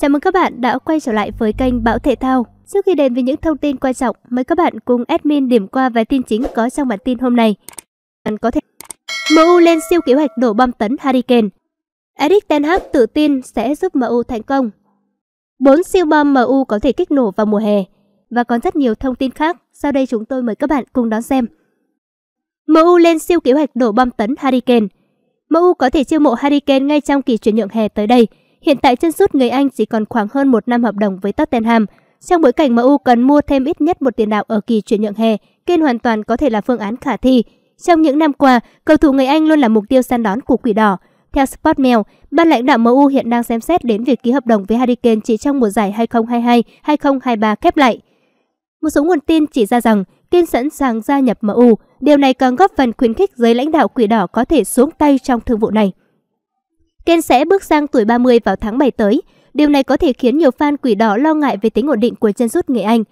Chào mừng các bạn đã quay trở lại với kênh Bão Thể Thao. Trước khi đến với những thông tin quan trọng, mời các bạn cùng admin điểm qua vài tin chính có trong bản tin hôm nay. Bạn có thể MU lên siêu kế hoạch đổ bom tấn Harry Kane. Eric Ten Hag tự tin sẽ giúp MU thành công. bốn siêu bom MU có thể kích nổ vào mùa hè và còn rất nhiều thông tin khác. Sau đây chúng tôi mời các bạn cùng đón xem. MU lên siêu kế hoạch đổ bom tấn Harry Kane. MU có thể chiêu mộ Harry Kane ngay trong kỳ chuyển nhượng hè tới đây – Hiện tại chân sút người Anh chỉ còn khoảng hơn một năm hợp đồng với Tottenham. Trong bối cảnh MU cần mua thêm ít nhất một tiền đạo ở kỳ chuyển nhượng hè, Kane hoàn toàn có thể là phương án khả thi. Trong những năm qua, cầu thủ người Anh luôn là mục tiêu săn đón của Quỷ Đỏ. Theo Sportmail, ban lãnh đạo MU hiện đang xem xét đến việc ký hợp đồng với Harry Kane chỉ trong mùa giải 2022-2023 khép lại. Một số nguồn tin chỉ ra rằng Kane sẵn sàng gia nhập MU, điều này càng góp phần khuyến khích giới lãnh đạo Quỷ Đỏ có thể xuống tay trong thương vụ này. Ken sẽ bước sang tuổi 30 vào tháng 7 tới. Điều này có thể khiến nhiều fan quỷ đỏ lo ngại về tính ổn định của chân sút người Anh.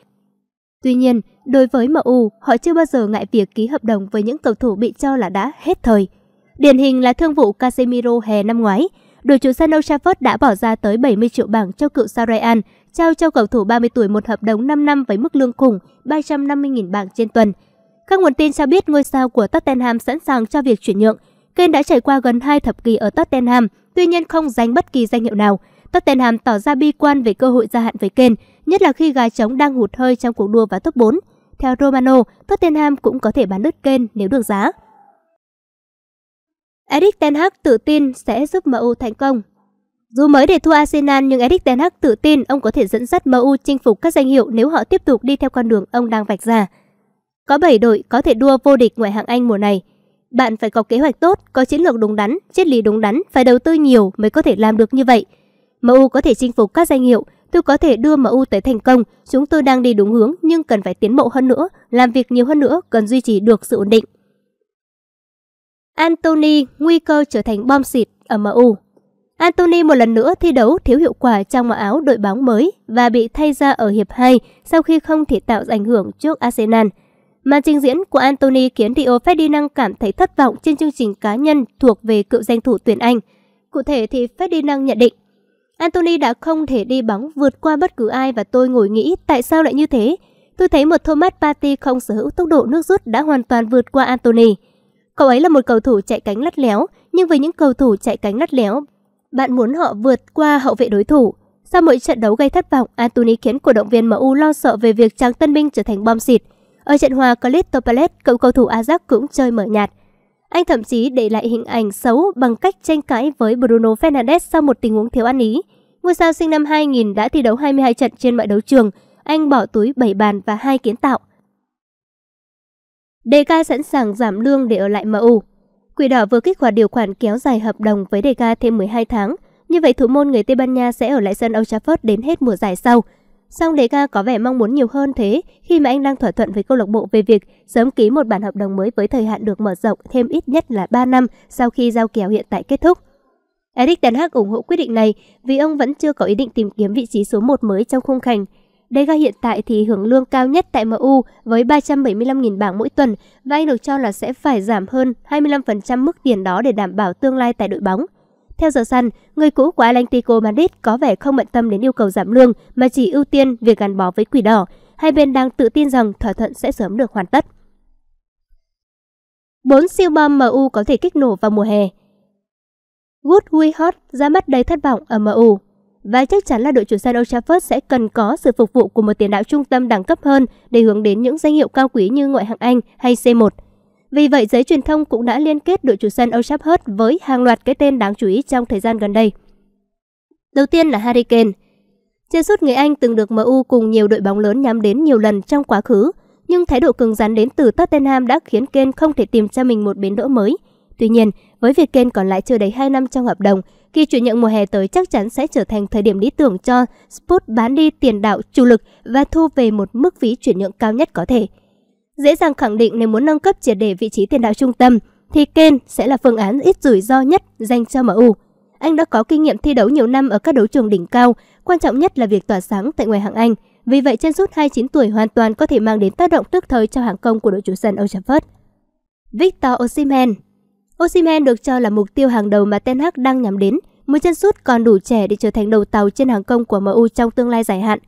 Tuy nhiên, đối với MU, họ chưa bao giờ ngại việc ký hợp đồng với những cầu thủ bị cho là đã hết thời. Điển hình là thương vụ Casemiro hè năm ngoái, đội chủ sân Old Trafford đã bỏ ra tới 70 triệu bảng cho cựu Sarayan, trao cho cầu thủ 30 tuổi một hợp đồng 5 năm với mức lương khủng 350.000 bảng trên tuần. Các nguồn tin cho biết ngôi sao của Tottenham sẵn sàng cho việc chuyển nhượng, Kane đã trải qua gần hai thập kỷ ở Tottenham, tuy nhiên không giành bất kỳ danh hiệu nào. Tottenham tỏ ra bi quan về cơ hội gia hạn với Kane, nhất là khi gà trống đang hụt hơi trong cuộc đua vào top 4. Theo Romano, Tottenham cũng có thể bán đứt Kane nếu được giá. Eric Ten Hag tự tin sẽ giúp MU thành công. Dù mới để thua Arsenal nhưng Eric Ten Hag tự tin ông có thể dẫn dắt MU chinh phục các danh hiệu nếu họ tiếp tục đi theo con đường ông đang vạch ra. Có 7 đội có thể đua vô địch ngoại hạng Anh mùa này. Bạn phải có kế hoạch tốt, có chiến lược đúng đắn, triết lý đúng đắn, phải đầu tư nhiều mới có thể làm được như vậy. MU có thể chinh phục các danh hiệu, tôi có thể đưa MU tới thành công, chúng tôi đang đi đúng hướng nhưng cần phải tiến bộ hơn nữa, làm việc nhiều hơn nữa, cần duy trì được sự ổn định. Anthony nguy cơ trở thành bom xịt ở MU. Anthony một lần nữa thi đấu thiếu hiệu quả trong màu áo đội bóng mới và bị thay ra ở hiệp 2 sau khi không thể tạo ảnh hưởng trước Arsenal. Màn trình diễn của Anthony khiến Rio Ferdinand cảm thấy thất vọng trên chương trình cá nhân thuộc về cựu danh thủ tuyển Anh. Cụ thể thì Ferdinand nhận định, Anthony đã không thể đi bóng vượt qua bất cứ ai và tôi ngồi nghĩ tại sao lại như thế. Tôi thấy một Thomas Partey không sở hữu tốc độ nước rút đã hoàn toàn vượt qua Anthony. Cậu ấy là một cầu thủ chạy cánh lắt léo, nhưng với những cầu thủ chạy cánh lắt léo, bạn muốn họ vượt qua hậu vệ đối thủ. Sau mỗi trận đấu gây thất vọng, Anthony khiến cổ động viên MU lo sợ về việc chàng tân binh trở thành bom xịt. Ở trận hòa Crystal Palace, cựu cầu thủ Ajax cũng chơi mở nhạt. Anh thậm chí để lại hình ảnh xấu bằng cách tranh cãi với Bruno Fernandes sau một tình huống thiếu ăn ý. Ngôi sao sinh năm 2000 đã thi đấu 22 trận trên mọi đấu trường, anh bỏ túi 7 bàn và 2 kiến tạo. DK sẵn sàng giảm lương để ở lại MU. Quỷ đỏ vừa kích hoạt điều khoản kéo dài hợp đồng với DK thêm 12 tháng. Như vậy thủ môn người Tây Ban Nha sẽ ở lại sân Old Trafford đến hết mùa giải sau. Song Đề Ca có vẻ mong muốn nhiều hơn thế khi mà anh đang thỏa thuận với câu lạc bộ về việc sớm ký một bản hợp đồng mới với thời hạn được mở rộng thêm ít nhất là 3 năm sau khi giao kèo hiện tại kết thúc. Eric Ten Hag ủng hộ quyết định này vì ông vẫn chưa có ý định tìm kiếm vị trí số 1 mới trong khung thành. cảnh. Dega hiện tại thì hưởng lương cao nhất tại MU với 375.000 bảng mỗi tuần và anh được cho là sẽ phải giảm hơn 25% mức tiền đó để đảm bảo tương lai tại đội bóng. Theo giờ săn, người cũ của Atlético Madrid có vẻ không bận tâm đến yêu cầu giảm lương mà chỉ ưu tiên việc gắn bó với quỷ đỏ. Hai bên đang tự tin rằng thỏa thuận sẽ sớm được hoàn tất. 4 siêu bom MU có thể kích nổ vào mùa hè. Good We Hot ra mắt đầy thất vọng ở MU. Và chắc chắn là đội chủ sân Old Trafford sẽ cần có sự phục vụ của một tiền đạo trung tâm đẳng cấp hơn để hướng đến những danh hiệu cao quý như ngoại hạng Anh hay C1. Vì vậy, giới truyền thông cũng đã liên kết đội chủ sân Old Trafford với hàng loạt cái tên đáng chú ý trong thời gian gần đây. Đầu tiên là Harry Kane. Chân sút người Anh từng được MU cùng nhiều đội bóng lớn nhắm đến nhiều lần trong quá khứ, nhưng thái độ cứng rắn đến từ Tottenham đã khiến Kane không thể tìm cho mình một bến đỗ mới. Tuy nhiên, với việc Kane còn lại chưa đầy 2 năm trong hợp đồng, kỳ chuyển nhượng mùa hè tới chắc chắn sẽ trở thành thời điểm lý tưởng cho Spurs bán đi tiền đạo chủ lực và thu về một mức phí chuyển nhượng cao nhất có thể dễ dàng khẳng định nếu muốn nâng cấp triệt để vị trí tiền đạo trung tâm thì Kane sẽ là phương án ít rủi ro nhất dành cho MU. Anh đã có kinh nghiệm thi đấu nhiều năm ở các đấu trường đỉnh cao, quan trọng nhất là việc tỏa sáng tại ngoài hạng Anh. Vì vậy, chân sút 29 tuổi hoàn toàn có thể mang đến tác động tức thời cho hàng công của đội chủ sân Old Trafford. Victor Osimhen Osimhen được cho là mục tiêu hàng đầu mà Ten Hag đang nhắm đến. Một chân sút còn đủ trẻ để trở thành đầu tàu trên hàng công của MU trong tương lai dài hạn.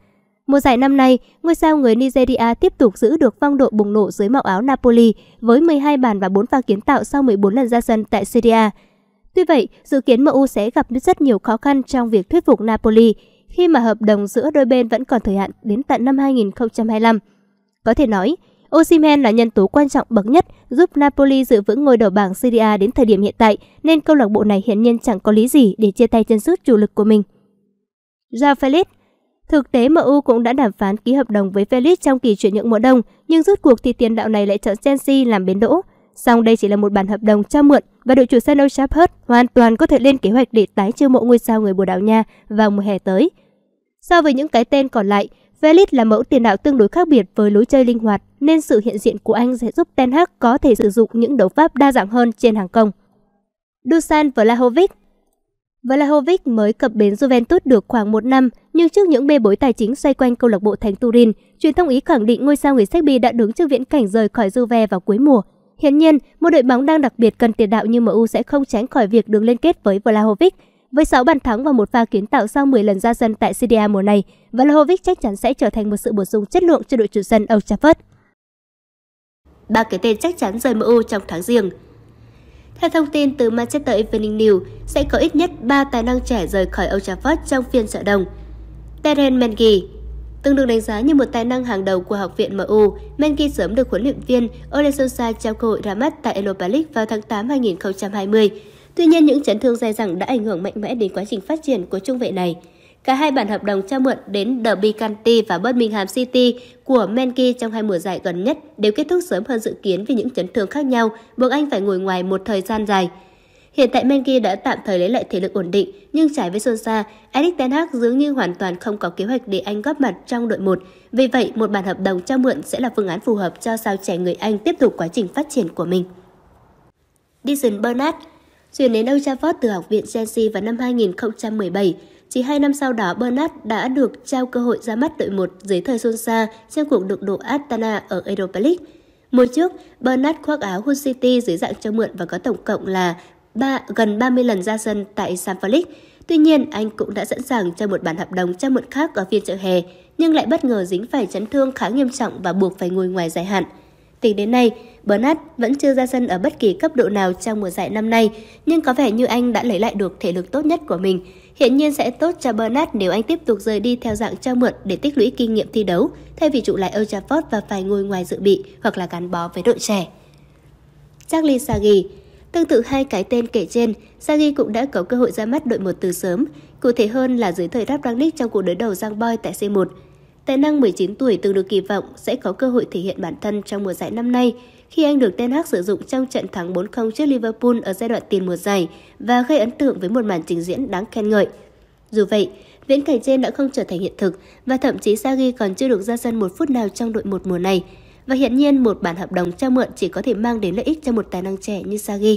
Mùa giải năm nay, ngôi sao người Nigeria tiếp tục giữ được phong độ bùng nổ dưới màu áo Napoli với 12 bàn và 4 pha kiến tạo sau 14 lần ra sân tại Serie A. Tuy vậy, dự kiến MU sẽ gặp rất nhiều khó khăn trong việc thuyết phục Napoli khi mà hợp đồng giữa đôi bên vẫn còn thời hạn đến tận năm 2025. Có thể nói, Osimhen là nhân tố quan trọng bậc nhất giúp Napoli giữ vững ngôi đầu bảng Serie A đến thời điểm hiện tại, nên câu lạc bộ này hiển nhiên chẳng có lý gì để chia tay chân sút chủ lực của mình. Joao Felix Thực tế MU cũng đã đàm phán ký hợp đồng với Felix trong kỳ chuyển nhượng mùa đông, nhưng rút cuộc thì tiền đạo này lại chọn Chelsea làm bến đỗ. Song đây chỉ là một bản hợp đồng cho mượn và đội chủ sân Old Trafford hoàn toàn có thể lên kế hoạch để tái chiêu mộ ngôi sao người Bồ Đào Nha vào mùa hè tới. So với những cái tên còn lại, Felix là mẫu tiền đạo tương đối khác biệt với lối chơi linh hoạt, nên sự hiện diện của anh sẽ giúp Ten Hag có thể sử dụng những đấu pháp đa dạng hơn trên hàng công. Dusan Vlahovic Vlahovic mới cập bến Juventus được khoảng một năm, nhưng trước những bê bối tài chính xoay quanh câu lạc bộ Thánh Turin, truyền thông Ý khẳng định ngôi sao người Serbia đã đứng trước viễn cảnh rời khỏi Juve vào cuối mùa. Hiển nhiên, một đội bóng đang đặc biệt cần tiền đạo như MU sẽ không tránh khỏi việc đường liên kết với Vlahovic. Với 6 bàn thắng và một pha kiến tạo sau 10 lần ra sân tại CDA mùa này, Vlahovic chắc chắn sẽ trở thành một sự bổ sung chất lượng cho đội chủ sân Old Trafford. Ba cái tên chắc chắn rời MU trong tháng riêng. Theo thông tin từ Manchester Evening News, sẽ có ít nhất 3 tài năng trẻ rời khỏi Old Trafford trong phiên chợ đông. Terence Mengi Từng được đánh giá như một tài năng hàng đầu của học viện MU, Mengi sớm được huấn luyện viên Ole Solskjaer trao cơ hội ra mắt tại Europa League vào tháng 8 2020. Tuy nhiên, những chấn thương dai dẳng đã ảnh hưởng mạnh mẽ đến quá trình phát triển của trung vệ này. Cả hai bản hợp đồng cho mượn đến Derby County và Birmingham City của Menki trong hai mùa giải gần nhất đều kết thúc sớm hơn dự kiến vì những chấn thương khác nhau, buộc anh phải ngồi ngoài một thời gian dài. Hiện tại Menki đã tạm thời lấy lại thể lực ổn định, nhưng trái với Sosa, Eric Ten Hag dường như hoàn toàn không có kế hoạch để anh góp mặt trong đội một. Vì vậy, một bản hợp đồng cho mượn sẽ là phương án phù hợp cho sao trẻ người Anh tiếp tục quá trình phát triển của mình. Dyson Bernard Chuyển đến Old Trafford từ học viện Chelsea vào năm 2017, chỉ hai năm sau đó, Bernard đã được trao cơ hội ra mắt đội 1 dưới thời xôn xa trong cuộc đụng độ Astana ở Europa League. Mùa trước, Bernard khoác áo Hull City dưới dạng cho mượn và có tổng cộng là 3, gần 30 lần ra sân tại Stamford League. Tuy nhiên, anh cũng đã sẵn sàng cho một bản hợp đồng cho mượn khác ở phiên chợ hè, nhưng lại bất ngờ dính phải chấn thương khá nghiêm trọng và buộc phải ngồi ngoài dài hạn. Tính đến nay, Bernard vẫn chưa ra sân ở bất kỳ cấp độ nào trong mùa giải năm nay, nhưng có vẻ như anh đã lấy lại được thể lực tốt nhất của mình Hiện nhiên sẽ tốt cho Bernard nếu anh tiếp tục rời đi theo dạng cho mượn để tích lũy kinh nghiệm thi đấu, thay vì trụ lại Old Trafford và phải ngồi ngoài dự bị hoặc là gắn bó với đội trẻ. Charlie Sagi Tương tự hai cái tên kể trên, Sagi cũng đã có cơ hội ra mắt đội một từ sớm, cụ thể hơn là dưới thời Rap Rangnick trong cuộc đối đầu Giang Boy tại C1. Tài năng 19 tuổi từng được kỳ vọng sẽ có cơ hội thể hiện bản thân trong mùa giải năm nay, khi anh được Ten Hag sử dụng trong trận thắng 4-0 trước Liverpool ở giai đoạn tiền mùa giải và gây ấn tượng với một màn trình diễn đáng khen ngợi. Dù vậy, viễn cảnh trên đã không trở thành hiện thực và thậm chí Sagi còn chưa được ra sân một phút nào trong đội một mùa này. Và hiển nhiên một bản hợp đồng cho mượn chỉ có thể mang đến lợi ích cho một tài năng trẻ như Sagi.